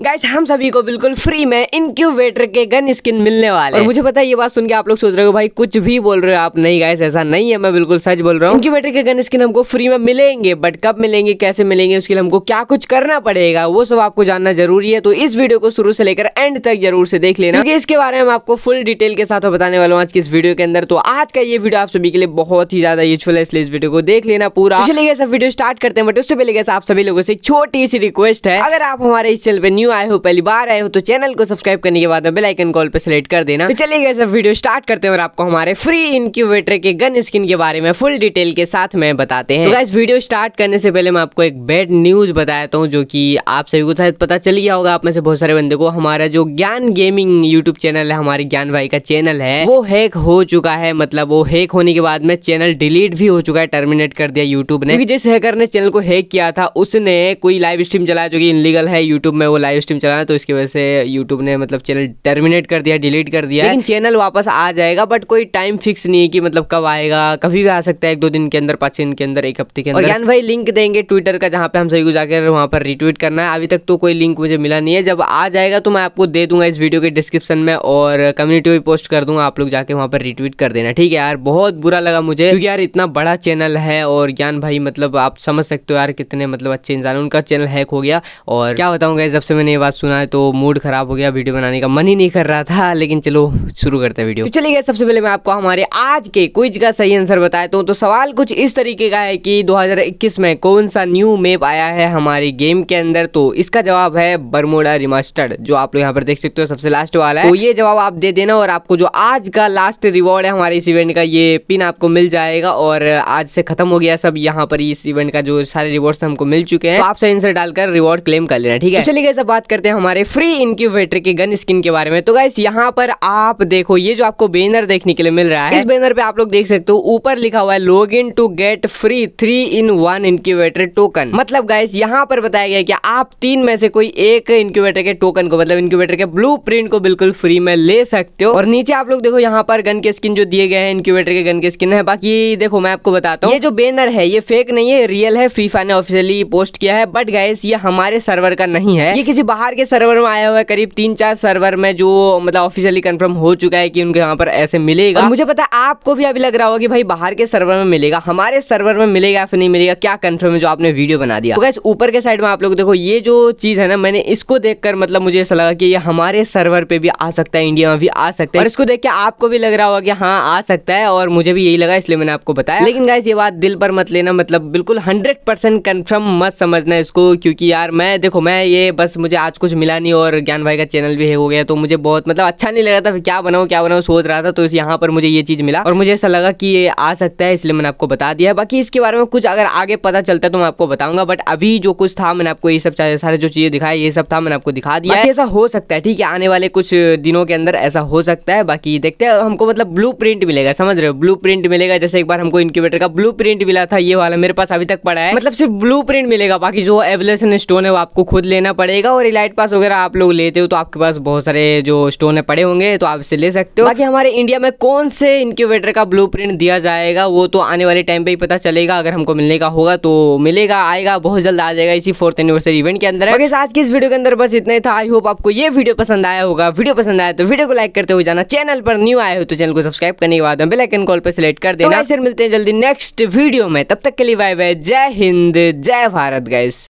guys हम सभी को बिल्कुल फ्री में इनक्यूबेटर के गन स्किन मिलने वाले और मुझे पता है ये बात सुन के आप लोग सोच रहे हो भाई कुछ भी बोल रहे हो आप नहीं गाइस ऐसा नहीं है मैं बिल्कुल सच बोल रहा हूँ इनक्यूबेटर के गन स्किन हमको फ्री में मिलेंगे बट कब मिलेंगे कैसे मिलेंगे उसके लिए हमको क्या कुछ करना पड़ेगा वो सब आपको जानना जरूरी है तो इस वीडियो को शुरू से लेकर एंड तक जरूर से देख लेना क्योंकि इसके बारे में आपको फुल डिटेल के साथ बताने वाला हूँ आज की इस वीडियो के अंदर तो आज का ये वीडियो आप सभी के लिए बहुत ही ज्यादा यूजफुल है इसलिए इस वीडियो को देख लेना पूरा चलिए वीडियो स्टार्ट करते हैं बट उससे पहले आप सभी लोगों से छोटी सी रिक्वेस्ट है अगर आप हमारे इस चैनल पर न्यू न्यू आए हो पहली बार आए हो तो चैनल को सब्सक्राइब करने के बाद बेल आइकन कॉल पे सेलेक्ट कर देना तो चलिए गए सब वीडियो स्टार्ट करते हैं और आपको हमारे फ्री इनक्यूबेटर के गन स्किन के बारे में फुल डिटेल के साथ में बताते हैं तो इस वीडियो स्टार्ट करने से पहले मैं आपको एक बैड न्यूज बताया हूँ जो की आप सभी को शायद पता चल गया होगा आप में से बहुत सारे बंदे को हमारा जो ज्ञान गेमिंग यूट्यूब चैनल है हमारे ज्ञान भाई का चैनल है वो हैक हो चुका है मतलब वो हैक होने के बाद में चैनल डिलीट भी हो चुका है टर्मिनेट कर दिया यूट्यूब ने क्योंकि जिस हैकर ने चैनल को हैक किया था उसने कोई लाइव स्ट्रीम चलाया जो कि इनलीगल है यूट्यूब में वो लाइव लाइव स्ट्रीम चला तो इसकी वजह से यूट्यूब ने मतलब चैनल टर्मिनेट कर दिया डिलीट कर दिया लेकिन चैनल वापस आ जाएगा बट कोई टाइम फिक्स नहीं है कि मतलब कब आएगा कभी भी आ सकता है एक दो दिन के अंदर पाँच दिन के अंदर एक हफ्ते के अंदर ज्ञान भाई लिंक देंगे ट्विटर का जहाँ पे हम सभी को जाकर वहाँ पर रिट्वीट करना है अभी तक तो कोई लिंक मुझे मिला नहीं है जब आ जाएगा तो मैं आपको दे दूंगा इस वीडियो के डिस्क्रिप्शन में और कम्युनिटी में पोस्ट कर दूंगा आप लोग जाके वहाँ पर रिट्वीट कर देना ठीक है यार बहुत बुरा लगा मुझे क्योंकि यार इतना बड़ा चैनल है और ज्ञान भाई मतलब आप समझ सकते हो यार कितने मतलब अच्छे इंसान उनका चैनल हैक हो गया और क्या बताऊंगा जब से मैंने ये बात सुना है तो मूड ख़राब हो गया वीडियो बनाने का मन ही नहीं कर रहा था लेकिन चलो शुरू करते हैं वीडियो तो चलिए सबसे पहले मैं आपको हमारे आज के क्विज का सही आंसर बताया तो, तो सवाल कुछ इस तरीके का है कि 2021 में कौन सा न्यू मैप आया है हमारे गेम के अंदर तो इसका जवाब है बरमोडा रिमास्टर्ड जो आप लोग यहाँ पर देख सकते हो सबसे लास्ट वाला है तो ये जवाब आप दे देना और आपको जो आज का लास्ट रिवॉर्ड है हमारे इस इवेंट का ये पिन आपको मिल जाएगा और आज से खत्म हो गया सब यहाँ पर इस इवेंट का जो सारे रिवॉर्ड हमको मिल चुके हैं तो आप सही आंसर डालकर रिवॉर्ड क्लेम कर लेना ठीक है तो चलिए सब बात करते हैं हमारे फ्री इनक्यूबेटर के गन स्किन के बारे में तो गाइस यहाँ पर आप देखो ये जो आपको बैनर देखने के लिए मिल रहा है इस बैनर पे आप लोग देख सकते हो ऊपर लिखा हुआ है log in to get free three in one incubator token मतलब गाइस यहाँ पर बताया गया कि आप तीन में से कोई एक इनक्यूबेटर के टोकन को मतलब इनक्यूबेटर के ब्लू को बिल्कुल फ्री में ले सकते हो और नीचे आप लोग देखो यहाँ पर गन के स्किन जो दिए गए हैं इनक्यूबेटर के गन के स्किन है बाकी देखो मैं आपको बताता हूँ ये जो बैनर है ये फेक नहीं है रियल है फीफा ने ऑफिशियली पोस्ट किया है बट गाइस ये हमारे सर्वर का नहीं है ये किसी कुछ बाहर के सर्वर में आया हुआ है करीब तीन चार सर्वर में जो मतलब ऑफिशियली कंफर्म हो चुका है कि उनके यहाँ पर ऐसे मिलेगा मुझे पता है आपको भी अभी लग रहा होगा कि भाई बाहर के सर्वर में मिलेगा हमारे सर्वर में मिलेगा या फिर नहीं मिलेगा क्या कंफर्म है जो आपने वीडियो बना दिया तो ऊपर के साइड में आप लोग देखो ये जो चीज़ है ना मैंने इसको देखकर मतलब मुझे ऐसा लगा कि ये हमारे सर्वर पे भी आ सकता है इंडिया में भी आ सकता है और इसको देख के आपको भी लग रहा होगा कि हाँ आ सकता है और मुझे भी यही लगा इसलिए मैंने आपको बताया लेकिन गाइस ये बात दिल पर मत लेना मतलब बिल्कुल हंड्रेड परसेंट कन्फर्म मत समझना इसको क्योंकि यार मैं देखो मैं ये बस मुझे आज कुछ मिला नहीं और ज्ञान भाई का चैनल भी हो गया तो मुझे बहुत मतलब अच्छा नहीं लग रहा था क्या बनाऊँ क्या बनाऊँ सोच रहा था तो यहाँ पर मुझे ये चीज़ मिला और मुझे ऐसा लगा कि ये आ सकता है इसलिए मैंने आपको बता दिया बाकी इसके बारे में कुछ अगर आगे पता चलता है तो मैं आपको बताऊंगा बट अभी जो कुछ था मैंने आपको ये सब सारे जो चीज़ें दिखाई ये सब था मैंने आपको दिखा दिया ऐसा हो सकता है ठीक है आने वाले कुछ दिनों के अंदर ऐसा हो सकता है बाकी देखते हैं हमको मतलब ब्लू प्रिंट मिलेगा समझ रहे हो ब्लू प्रिंट मिलेगा जैसे एक बार हमको इनक्यूबेटर का ब्लू प्रिंट मिला था ये वाला मेरे पास अभी तक पड़ा है मतलब सिर्फ ब्लू प्रिंट मिलेगा बाकी जो एवलेशन स्टोन है वो आपको खुद लेना पड़ेगा और इलाइट पास वगैरह आप लोग लेते हो तो आपके पास बहुत सारे जो स्टोन है पड़े होंगे तो आप इसे ले सकते हो बाकी हमारे इंडिया में कौन से इंक्यूबेटर का ब्लू दिया जाएगा वो तो आने वाले टाइम पर ही पता चलेगा अगर हमको मिलने का होगा तो मिलेगा आएगा बहुत जल्द आ जाएगा इसी फोर्थ एनिवर्सरी इवेंट के अंदर आज की इस वीडियो के अंदर बस इतना ही था आई होप आपको ये वीडियो पसंद आया होगा वीडियो पसंद आया तो वीडियो को लाइक करते हुए जाना चैनल पर न्यू आए हो तो चैनल को सब्सक्राइब करने के बाद बेलाइकन कॉल पर सिलेक्ट कर देना फिर तो मिलते हैं जल्दी नेक्स्ट वीडियो में तब तक के लिए बाय बाय जय हिंद जय भारत गैस